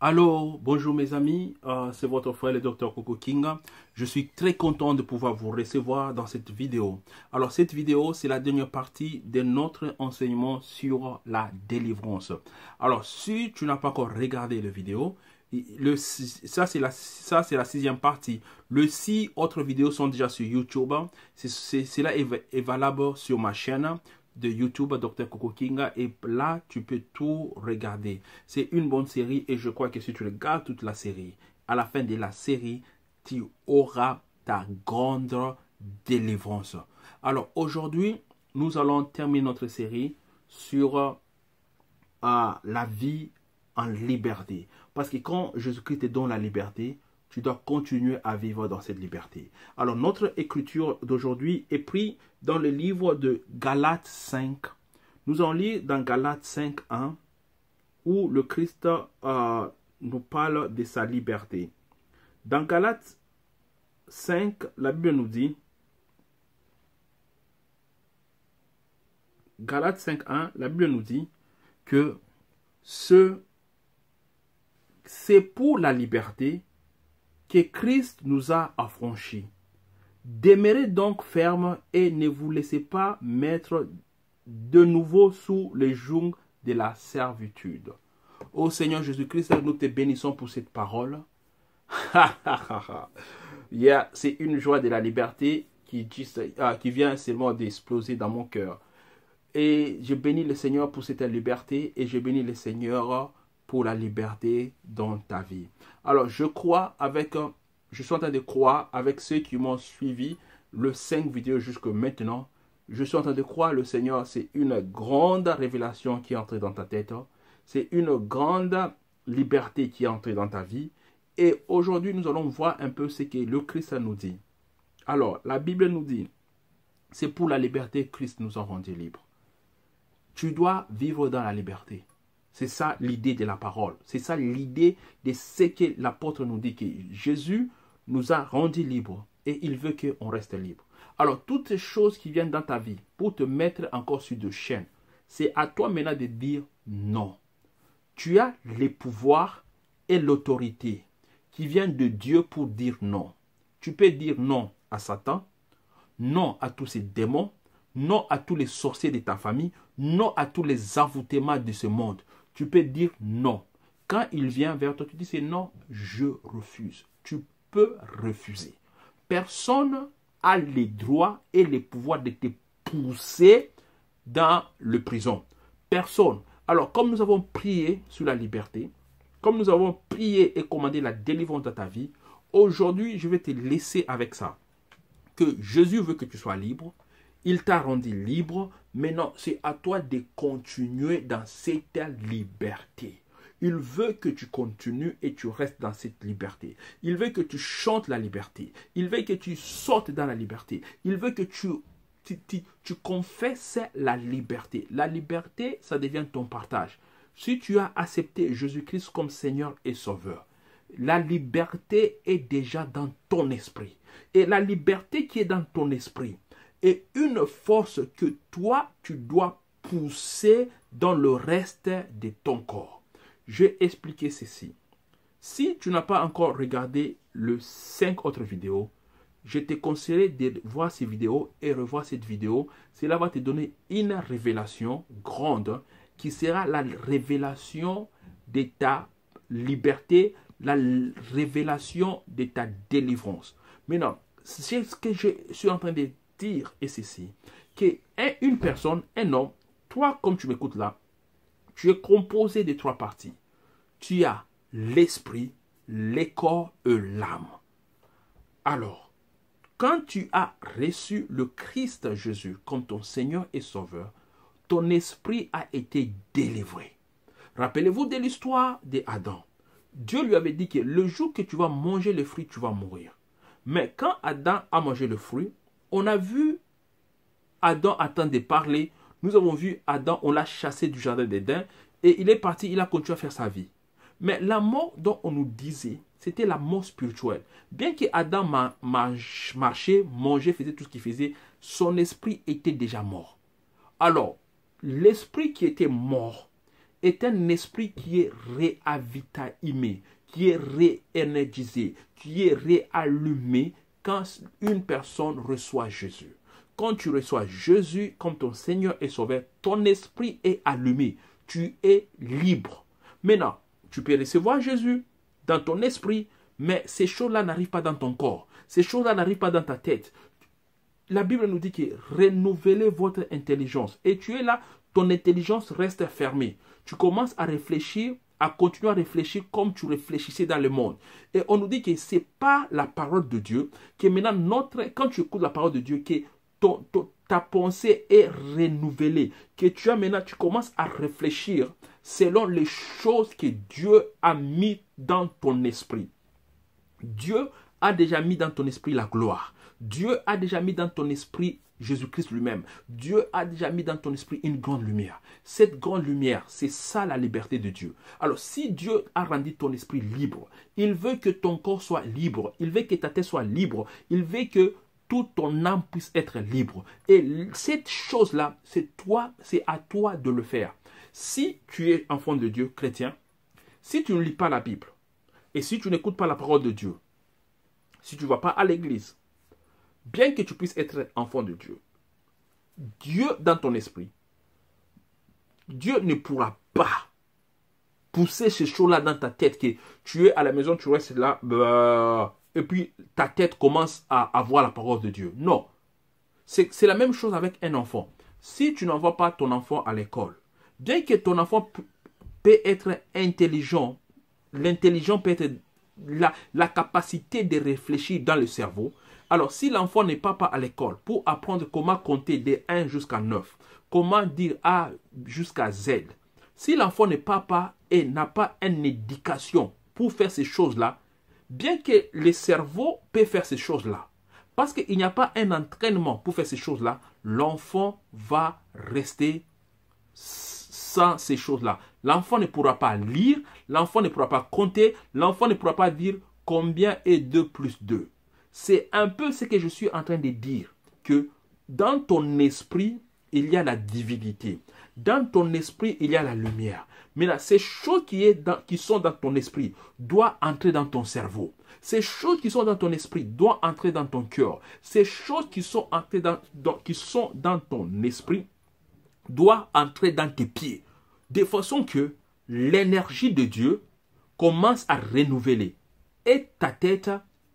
Alors, bonjour mes amis, euh, c'est votre frère le docteur Coco King. Je suis très content de pouvoir vous recevoir dans cette vidéo. Alors, cette vidéo, c'est la dernière partie de notre enseignement sur la délivrance. Alors, si tu n'as pas encore regardé la vidéo, ça c'est la la sixième partie. Le six autres vidéos sont déjà sur YouTube. Cela est valable sur ma chaîne de YouTube, Dr. Coco Kinga, et là, tu peux tout regarder. C'est une bonne série et je crois que si tu regardes toute la série, à la fin de la série, tu auras ta grande délivrance. Alors aujourd'hui, nous allons terminer notre série sur euh, la vie en liberté. Parce que quand Jésus-Christ te donne la liberté, tu dois continuer à vivre dans cette liberté. Alors notre écriture d'aujourd'hui est prise dans le livre de Galates 5. Nous en lisons dans Galates 5, 1, où le Christ euh, nous parle de sa liberté. Dans Galates 5, la Bible nous dit, Galates 5, 1, la Bible nous dit que ce, c'est pour la liberté que Christ nous a affranchis. Demeurez donc ferme et ne vous laissez pas mettre de nouveau sous les jougs de la servitude. Ô Seigneur Jésus-Christ, nous te bénissons pour cette parole. C'est une joie de la liberté qui, ah, qui vient seulement d'exploser dans mon cœur. Et je bénis le Seigneur pour cette liberté et je bénis le Seigneur pour la liberté dans ta vie. Alors, je crois avec, je suis en train de croire avec ceux qui m'ont suivi le 5 vidéos jusque maintenant. Je suis en train de croire le Seigneur, c'est une grande révélation qui est entrée dans ta tête. C'est une grande liberté qui est entrée dans ta vie. Et aujourd'hui, nous allons voir un peu ce que le Christ nous dit. Alors, la Bible nous dit, c'est pour la liberté que Christ nous a rendus libres. Tu dois vivre dans la liberté. C'est ça l'idée de la parole. C'est ça l'idée de ce que l'apôtre nous dit, que Jésus nous a rendus libres et il veut qu'on reste libre. Alors, toutes ces choses qui viennent dans ta vie pour te mettre encore sur deux chaînes, c'est à toi maintenant de dire non. Tu as les pouvoirs et l'autorité qui viennent de Dieu pour dire non. Tu peux dire non à Satan, non à tous ces démons, non à tous les sorciers de ta famille, non à tous les avoutements de ce monde. Tu peux dire non. Quand il vient vers toi, tu dis c'est non, je refuse. Tu peux refuser. Personne a les droits et les pouvoirs de te pousser dans le prison. Personne. Alors, comme nous avons prié sur la liberté, comme nous avons prié et commandé la délivrance de ta vie, aujourd'hui, je vais te laisser avec ça. Que Jésus veut que tu sois libre, il t'a rendu libre. mais non, c'est à toi de continuer dans cette liberté. Il veut que tu continues et tu restes dans cette liberté. Il veut que tu chantes la liberté. Il veut que tu sortes dans la liberté. Il veut que tu, tu, tu, tu confesses la liberté. La liberté, ça devient ton partage. Si tu as accepté Jésus-Christ comme Seigneur et Sauveur, la liberté est déjà dans ton esprit. Et la liberté qui est dans ton esprit, et une force que toi, tu dois pousser dans le reste de ton corps. J'ai expliquer ceci. Si tu n'as pas encore regardé les cinq autres vidéos, je te conseillerais de voir ces vidéos et revoir cette vidéo. Cela va te donner une révélation grande qui sera la révélation de ta liberté, la révélation de ta délivrance. Maintenant, c'est ce que je suis en train de dire est ceci, une personne, un homme, toi comme tu m'écoutes là, tu es composé de trois parties. Tu as l'esprit, le corps et l'âme. Alors, quand tu as reçu le Christ Jésus comme ton Seigneur et Sauveur, ton esprit a été délivré. Rappelez-vous de l'histoire d'Adam. Dieu lui avait dit que le jour que tu vas manger le fruit, tu vas mourir. Mais quand Adam a mangé le fruit, on a vu Adam de parler. Nous avons vu Adam, on l'a chassé du jardin d'Éden et il est parti, il a continué à faire sa vie. Mais la mort dont on nous disait, c'était la mort spirituelle. Bien que Adam marchait, mangeait, faisait tout ce qu'il faisait, son esprit était déjà mort. Alors, l'esprit qui était mort est un esprit qui est réavitaimé, qui est réénergisé, qui est réallumé quand une personne reçoit Jésus, quand tu reçois Jésus comme ton Seigneur et Sauveur, ton esprit est allumé. Tu es libre. Maintenant, tu peux recevoir Jésus dans ton esprit, mais ces choses-là n'arrivent pas dans ton corps. Ces choses-là n'arrivent pas dans ta tête. La Bible nous dit que renouvelez votre intelligence. Et tu es là, ton intelligence reste fermée. Tu commences à réfléchir à continuer à réfléchir comme tu réfléchissais dans le monde. Et on nous dit que c'est pas la parole de Dieu, que maintenant notre, quand tu écoutes la parole de Dieu, que ton, ta pensée est renouvelée, que tu as maintenant, tu commences à réfléchir selon les choses que Dieu a mis dans ton esprit. Dieu a déjà mis dans ton esprit la gloire. Dieu a déjà mis dans ton esprit Jésus-Christ lui-même. Dieu a déjà mis dans ton esprit une grande lumière. Cette grande lumière, c'est ça la liberté de Dieu. Alors si Dieu a rendu ton esprit libre, il veut que ton corps soit libre, il veut que ta tête soit libre, il veut que toute ton âme puisse être libre. Et cette chose-là, c'est toi, c'est à toi de le faire. Si tu es enfant de Dieu, chrétien, si tu ne lis pas la Bible, et si tu n'écoutes pas la parole de Dieu, si tu ne vas pas à l'église, bien que tu puisses être enfant de Dieu, Dieu dans ton esprit, Dieu ne pourra pas pousser ces choses-là dans ta tête, que tu es à la maison, tu restes là, bah, et puis ta tête commence à avoir la parole de Dieu. Non. C'est la même chose avec un enfant. Si tu n'envoies pas ton enfant à l'école, bien que ton enfant peut être intelligent, l'intelligence peut être la, la capacité de réfléchir dans le cerveau, alors, si l'enfant n'est pas à l'école pour apprendre comment compter des 1 jusqu'à 9, comment dire A jusqu'à Z, si l'enfant n'est pas pas et n'a pas une éducation pour faire ces choses-là, bien que le cerveau peut faire ces choses-là, parce qu'il n'y a pas un entraînement pour faire ces choses-là, l'enfant va rester sans ces choses-là. L'enfant ne pourra pas lire, l'enfant ne pourra pas compter, l'enfant ne pourra pas dire combien est 2 plus 2. C'est un peu ce que je suis en train de dire, que dans ton esprit, il y a la divinité. Dans ton esprit, il y a la lumière. Mais là, ces choses qui, est dans, sont dans ton esprit doivent entrer dans ton cerveau. Ces choses qui sont dans ton esprit doivent entrer dans ton cœur. Ces choses qui sont, dans, qui sont dans ton esprit doivent entrer dans tes pieds. De façon que l'énergie de Dieu commence à renouveler et ta tête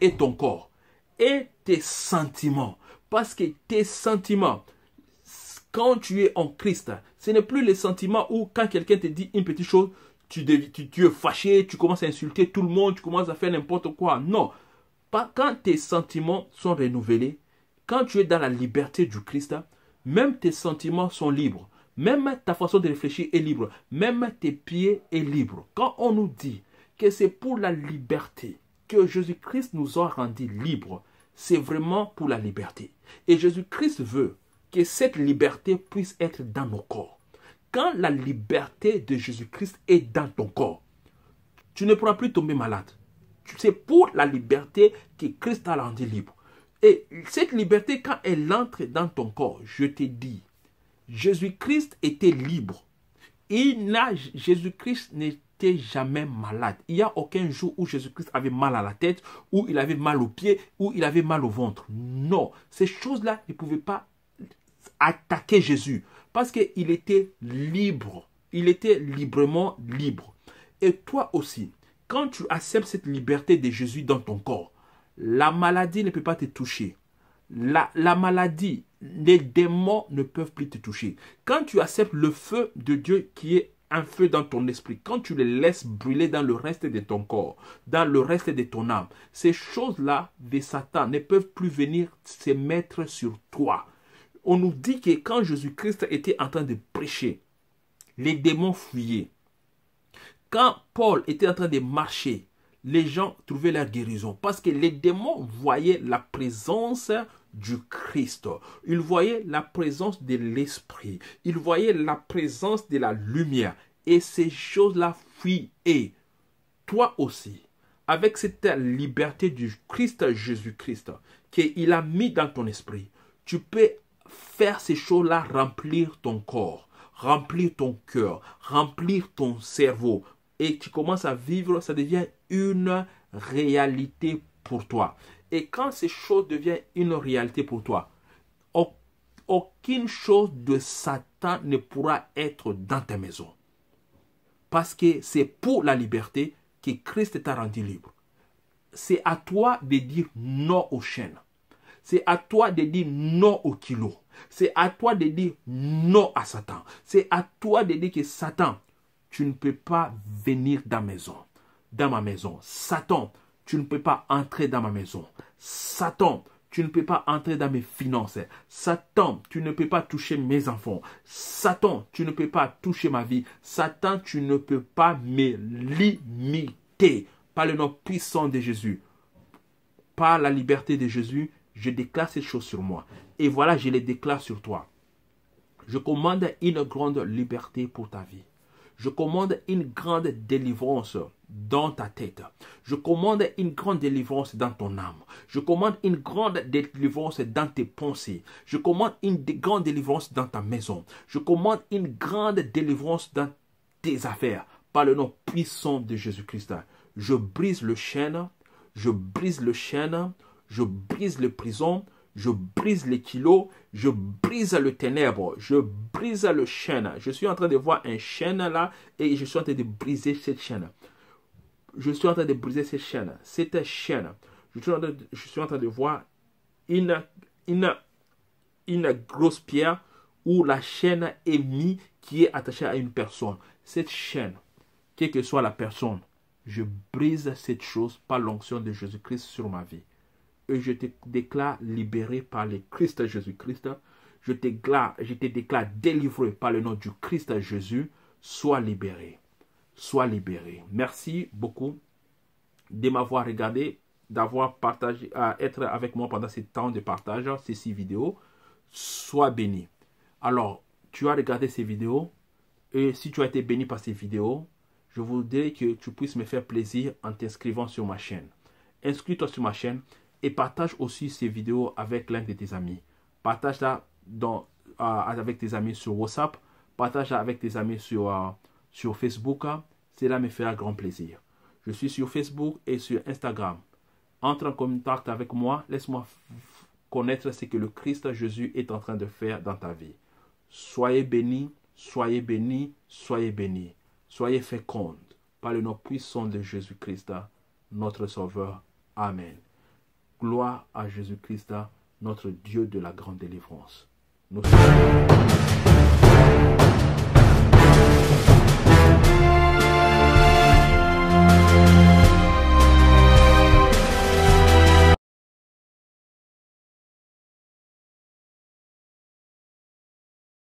et ton corps et tes sentiments. Parce que tes sentiments, quand tu es en Christ, ce n'est plus les sentiments où quand quelqu'un te dit une petite chose, tu, tu, es fâché, tu commences à insulter tout le monde, tu commences à faire n'importe quoi. Non. Pas, quand tes sentiments sont renouvelés, quand tu es dans la liberté du Christ, même tes sentiments sont libres. Même ta façon de réfléchir est libre. Même tes pieds sont libres. Quand on nous dit que c'est pour la liberté que Jésus-Christ nous a rendus libres, c'est vraiment pour la liberté. Et Jésus-Christ veut que cette liberté puisse être dans nos corps. Quand la liberté de Jésus-Christ est dans ton corps, tu ne pourras plus tomber malade. C'est pour la liberté que Christ a rendu libre. Et cette liberté, quand elle entre dans ton corps, je te dis, Jésus-Christ était libre. Il n'a, Jésus-Christ jamais malade. Il n'y a aucun jour où Jésus-Christ avait mal à la tête, où il avait mal aux pieds, où il avait mal au ventre. Non, ces choses-là ne pouvaient pas attaquer Jésus parce qu'il était libre. Il était librement libre. Et toi aussi, quand tu acceptes cette liberté de Jésus dans ton corps, la maladie ne peut pas te toucher. La, la, maladie, les démons ne peuvent plus te toucher. Quand tu acceptes le feu de Dieu qui est un feu dans ton esprit, quand tu les laisses brûler dans le reste de ton corps, dans le reste de ton âme, ces choses-là de Satan ne peuvent plus venir se mettre sur toi. On nous dit que quand Jésus-Christ était en train de prêcher, les démons fuyaient. Quand Paul était en train de marcher, les gens trouvaient leur guérison parce que les démons voyaient la présence du Christ. Il voyait la présence de l'Esprit. Il voyait la présence de la lumière. Et ces choses-là Et Toi aussi, avec cette liberté du Christ Jésus-Christ qu'il a mis dans ton esprit, tu peux faire ces choses-là remplir ton corps, remplir ton cœur, remplir ton cerveau. Et tu commences à vivre, ça devient une réalité pour toi. Et quand ces choses deviennent une réalité pour toi, aucune chose de Satan ne pourra être dans ta maison. Parce que c'est pour la liberté que Christ t'a rendu libre. C'est à toi de dire non aux chaînes. C'est à toi de dire non au kilo. C'est à toi de dire non à Satan. C'est à toi de dire que Satan, tu ne peux pas venir dans ma maison. Dans ma maison. Satan, tu ne peux pas entrer dans ma maison. Satan, tu ne peux pas entrer dans mes finances. Satan, tu ne peux pas toucher mes enfants. Satan, tu ne peux pas toucher ma vie. Satan, tu ne peux pas me limiter. Par le nom puissant de Jésus, par la liberté de Jésus, je déclare ces choses sur moi. Et voilà, je les déclare sur toi. Je commande une grande liberté pour ta vie. Je commande une grande délivrance dans ta tête. Je commande une grande délivrance dans ton âme. Je commande une grande délivrance dans tes pensées. Je commande une grande délivrance dans ta maison. Je commande une grande délivrance dans tes affaires. Par le nom puissant de Jésus-Christ. Je brise le chêne. Je brise le chêne. Je brise les prisons. Je brise les kilos. Je brise le ténèbre. Je brise le chêne. Je suis en train de voir un chêne là et je suis en train de briser cette chaîne je suis en train de briser cette chaîne, cette chaîne. Je suis en train de, voir une, grosse pierre où la chaîne est mise qui est attachée à une personne. Cette chaîne, quelle que soit la personne, je brise cette chose par l'onction de Jésus-Christ sur ma vie. Et je te déclare libéré par le Christ Jésus-Christ. Je, je te déclare délivré par le nom du Christ Jésus. Sois libéré. Sois libéré. Merci beaucoup de m'avoir regardé, d'avoir partagé, à être avec moi pendant ces temps de partage, ces six vidéos. Sois béni. Alors, tu as regardé ces vidéos et si tu as été béni par ces vidéos, je voudrais que tu puisses me faire plaisir en t'inscrivant sur ma chaîne. Inscris-toi sur ma chaîne et partage aussi ces vidéos avec l'un de tes amis. Partage-la avec tes amis sur WhatsApp, partage-la avec tes amis sur, euh, sur Facebook, hein, cela me fait un grand plaisir. Je suis sur Facebook et sur Instagram. Entre en contact avec moi, laisse-moi connaître ce que le Christ Jésus est en train de faire dans ta vie. Soyez bénis, soyez bénis, soyez bénis. Soyez fécondes par le nom puissant de Jésus-Christ, notre Sauveur. Amen. Gloire à Jésus-Christ, notre Dieu de la grande délivrance. Nous sommes... Thank you.